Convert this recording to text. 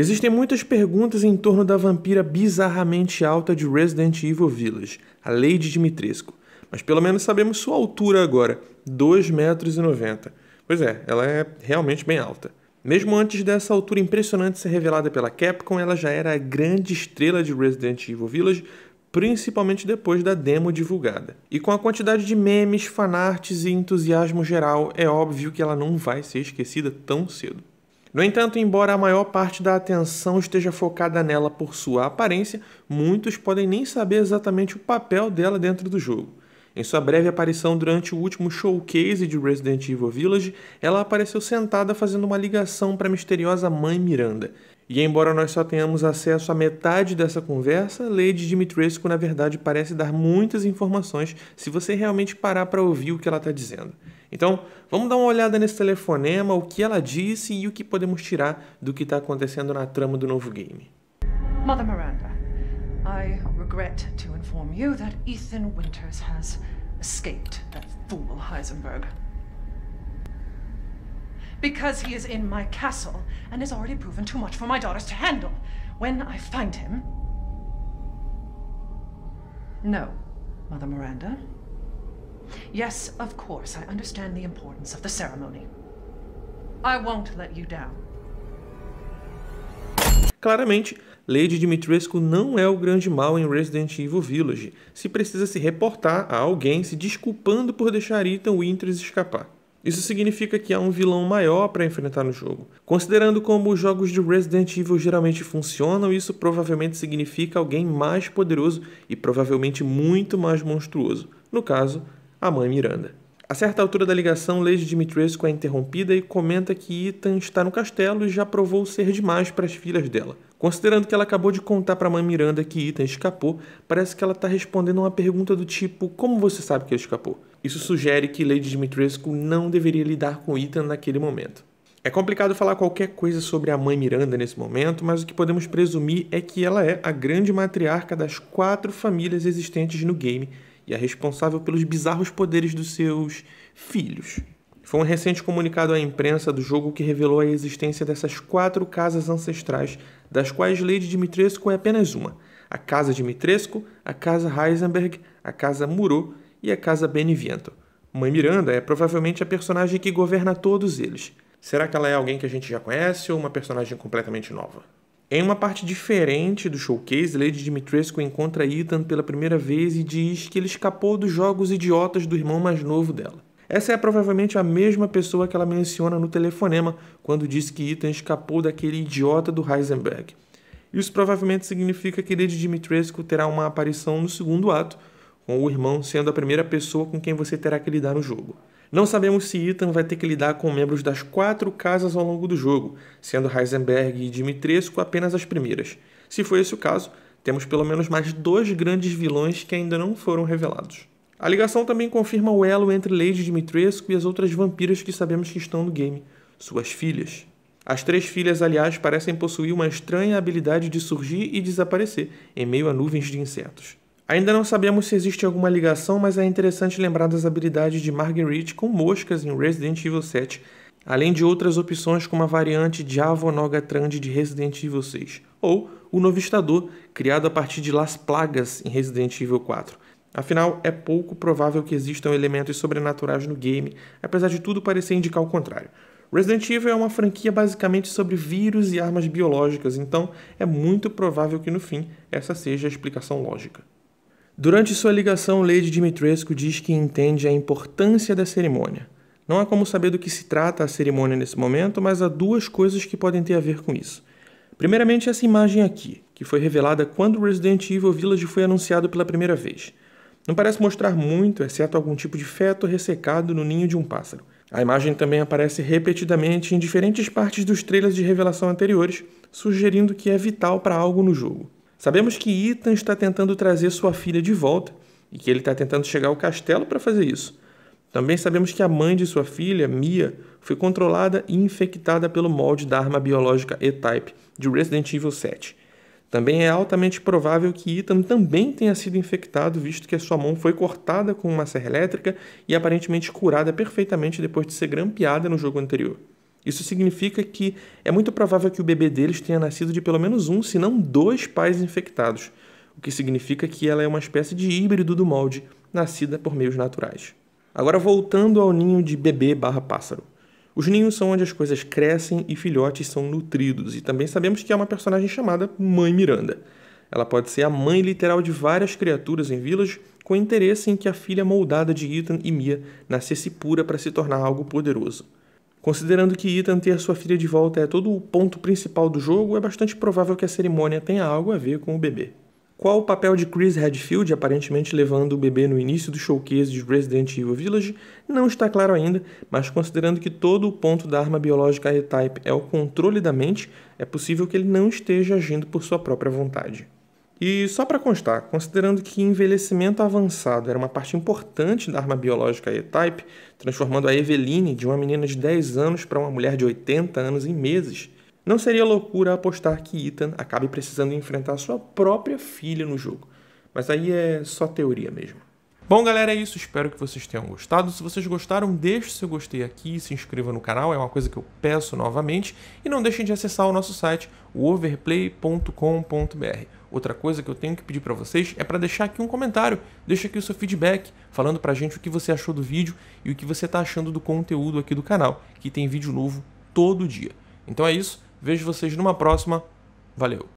Existem muitas perguntas em torno da vampira bizarramente alta de Resident Evil Village, a Lady Dimitrescu, mas pelo menos sabemos sua altura agora, 2,90 metros. Pois é, ela é realmente bem alta. Mesmo antes dessa altura impressionante ser revelada pela Capcom, ela já era a grande estrela de Resident Evil Village, principalmente depois da demo divulgada. E com a quantidade de memes, fanarts e entusiasmo geral, é óbvio que ela não vai ser esquecida tão cedo. No entanto, embora a maior parte da atenção esteja focada nela por sua aparência, muitos podem nem saber exatamente o papel dela dentro do jogo. Em sua breve aparição durante o último showcase de Resident Evil Village, ela apareceu sentada fazendo uma ligação para a misteriosa mãe Miranda. E embora nós só tenhamos acesso a metade dessa conversa, Lady Dimitrescu na verdade parece dar muitas informações se você realmente parar para ouvir o que ela está dizendo. Então, vamos dar uma olhada nesse telefonema, o que ela disse e o que podemos tirar do que está acontecendo na trama do novo game. Mother Miranda, I regret to inform you that Ethan Winters has escaped that fool Heisenberg. Because he is in my castle and has already proven too much for my daughters to handle. When I find him. No, Mother Miranda. Yes, of course, I understand the importance of the ceremony. I won't let you down. Claramente, Lady Dimitrescu não é o grande mal em Resident Evil Village, se precisa se reportar a alguém se desculpando por deixar Ethan Winters escapar. Isso significa que há um vilão maior para enfrentar no jogo. Considerando como os jogos de Resident Evil geralmente funcionam, isso provavelmente significa alguém mais poderoso e provavelmente muito mais monstruoso. No caso, a mãe Miranda. A certa altura da ligação, Lady Dimitrescu é interrompida e comenta que Ethan está no castelo e já provou ser demais para as filhas dela. Considerando que ela acabou de contar para a mãe Miranda que Ethan escapou, parece que ela está respondendo uma pergunta do tipo: Como você sabe que ele escapou? Isso sugere que Lady Dimitrescu não deveria lidar com Ethan naquele momento. É complicado falar qualquer coisa sobre a mãe Miranda nesse momento, mas o que podemos presumir é que ela é a grande matriarca das quatro famílias existentes no game e é responsável pelos bizarros poderes dos seus filhos. Foi um recente comunicado à imprensa do jogo que revelou a existência dessas quatro casas ancestrais, das quais Lady Dimitrescu é apenas uma: a Casa Dimitrescu, a Casa Heisenberg, a Casa Muro e a Casa Benevento. Mãe Miranda é provavelmente a personagem que governa todos eles. Será que ela é alguém que a gente já conhece ou uma personagem completamente nova? Em é uma parte diferente do showcase, Lady Dimitrescu encontra Ethan pela primeira vez e diz que ele escapou dos jogos idiotas do irmão mais novo dela. Essa é provavelmente a mesma pessoa que ela menciona no telefonema quando diz que Ethan escapou daquele idiota do Heisenberg. Isso provavelmente significa que Lady Dimitrescu terá uma aparição no segundo ato, com o irmão sendo a primeira pessoa com quem você terá que lidar no jogo. Não sabemos se Ethan vai ter que lidar com membros das quatro casas ao longo do jogo, sendo Heisenberg e Dimitrescu apenas as primeiras. Se for esse o caso, temos pelo menos mais dois grandes vilões que ainda não foram revelados. A ligação também confirma o elo entre Lady Dimitrescu e as outras vampiras que sabemos que estão no game, suas filhas. As três filhas, aliás, parecem possuir uma estranha habilidade de surgir e desaparecer em meio a nuvens de insetos. Ainda não sabemos se existe alguma ligação, mas é interessante lembrar das habilidades de Marguerite com moscas em Resident Evil 7, além de outras opções como a variante de Trand de Resident Evil 6, ou o Novistador, criado a partir de Las Plagas em Resident Evil 4. Afinal, é pouco provável que existam elementos sobrenaturais no game, apesar de tudo parecer indicar o contrário. Resident Evil é uma franquia basicamente sobre vírus e armas biológicas, então é muito provável que no fim essa seja a explicação lógica. Durante sua ligação, Lady Dimitrescu diz que entende a importância da cerimônia. Não há como saber do que se trata a cerimônia nesse momento, mas há duas coisas que podem ter a ver com isso. Primeiramente, essa imagem aqui, que foi revelada quando Resident Evil Village foi anunciado pela primeira vez. Não parece mostrar muito, exceto algum tipo de feto ressecado no ninho de um pássaro. A imagem também aparece repetidamente em diferentes partes dos trailers de revelação anteriores, sugerindo que é vital para algo no jogo. Sabemos que Ethan está tentando trazer sua filha de volta e que ele está tentando chegar ao castelo para fazer isso. Também sabemos que a mãe de sua filha, Mia, foi controlada e infectada pelo molde da arma biológica E-Type de Resident Evil 7. Também é altamente provável que Ethan também tenha sido infectado, visto que a sua mão foi cortada com uma serra elétrica e aparentemente curada perfeitamente depois de ser grampeada no jogo anterior. Isso significa que é muito provável que o bebê deles tenha nascido de pelo menos um, se não dois pais infectados, o que significa que ela é uma espécie de híbrido do molde, nascida por meios naturais. Agora voltando ao ninho de bebê barra pássaro. Os ninhos são onde as coisas crescem e filhotes são nutridos, e também sabemos que há uma personagem chamada Mãe Miranda. Ela pode ser a mãe literal de várias criaturas em vilas com interesse em que a filha moldada de Ethan e Mia nascesse pura para se tornar algo poderoso. Considerando que Ethan ter sua filha de volta é todo o ponto principal do jogo, é bastante provável que a cerimônia tenha algo a ver com o bebê. Qual o papel de Chris Redfield, aparentemente levando o bebê no início do showcase de Resident Evil Village, não está claro ainda, mas considerando que todo o ponto da arma biológica E-Type é o controle da mente, é possível que ele não esteja agindo por sua própria vontade. E só para constar, considerando que envelhecimento avançado era uma parte importante da arma biológica E-Type, transformando a Eveline de uma menina de 10 anos para uma mulher de 80 anos em meses, não seria loucura apostar que Ethan acabe precisando enfrentar sua própria filha no jogo. Mas aí é só teoria mesmo. Bom, galera, é isso. Espero que vocês tenham gostado. Se vocês gostaram, deixe seu gostei aqui, se inscreva no canal, é uma coisa que eu peço novamente. E não deixem de acessar o nosso site, o overplay.com.br. Outra coisa que eu tenho que pedir para vocês é para deixar aqui um comentário, deixa aqui o seu feedback, falando a gente o que você achou do vídeo e o que você está achando do conteúdo aqui do canal, que tem vídeo novo todo dia. Então é isso, vejo vocês numa próxima. Valeu!